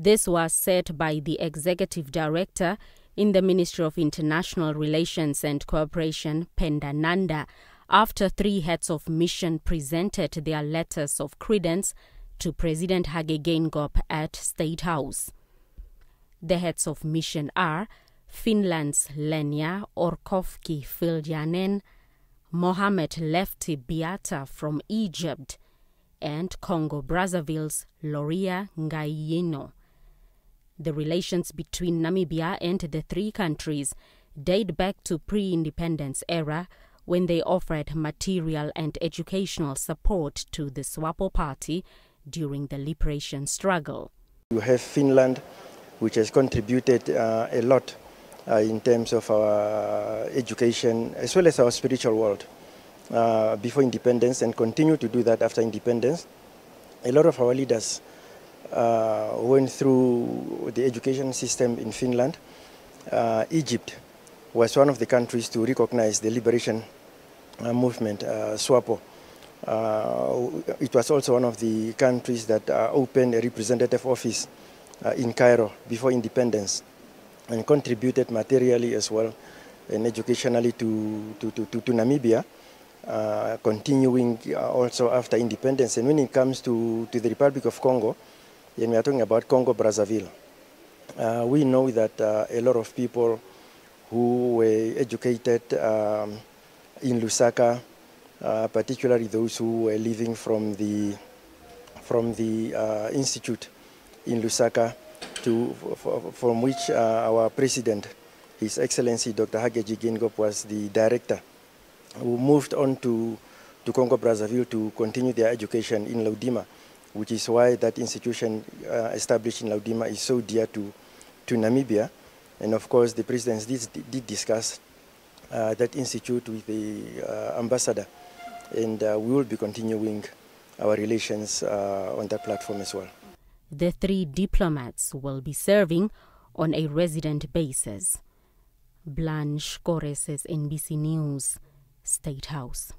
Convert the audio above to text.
This was said by the executive director in the Ministry of International Relations and Cooperation, Pendananda, after three heads of mission presented their letters of credence to President Hage Geingob at State House. The heads of mission are Finland's Lenya Orkovki Filjanen, Mohamed Lefty Biata from Egypt, and Congo Brazzaville's Loria Ngayino. The relations between Namibia and the three countries date back to pre-independence era when they offered material and educational support to the Swapo party during the liberation struggle. You have Finland, which has contributed uh, a lot uh, in terms of our education as well as our spiritual world uh, before independence and continue to do that after independence. A lot of our leaders uh, went through the education system in Finland, uh, Egypt was one of the countries to recognize the liberation uh, movement, uh, SWAPO. Uh, it was also one of the countries that opened a representative office in Cairo before independence and contributed materially as well and educationally to, to, to, to, to Namibia. Uh, continuing also after independence. And when it comes to, to the Republic of Congo, and we are talking about Congo Brazzaville. Uh, we know that uh, a lot of people who were educated um, in Lusaka, uh, particularly those who were living from the, from the uh, institute in Lusaka, to, from which uh, our president, His Excellency Dr. Hageji Gingop, was the director, who moved on to, to Congo Brazzaville to continue their education in Laudima which is why that institution uh, established in Laudima is so dear to, to Namibia. And of course, the presidents did, did discuss uh, that institute with the uh, ambassador. And uh, we will be continuing our relations uh, on that platform as well. The three diplomats will be serving on a resident basis. Blanche Corres, NBC News, State House.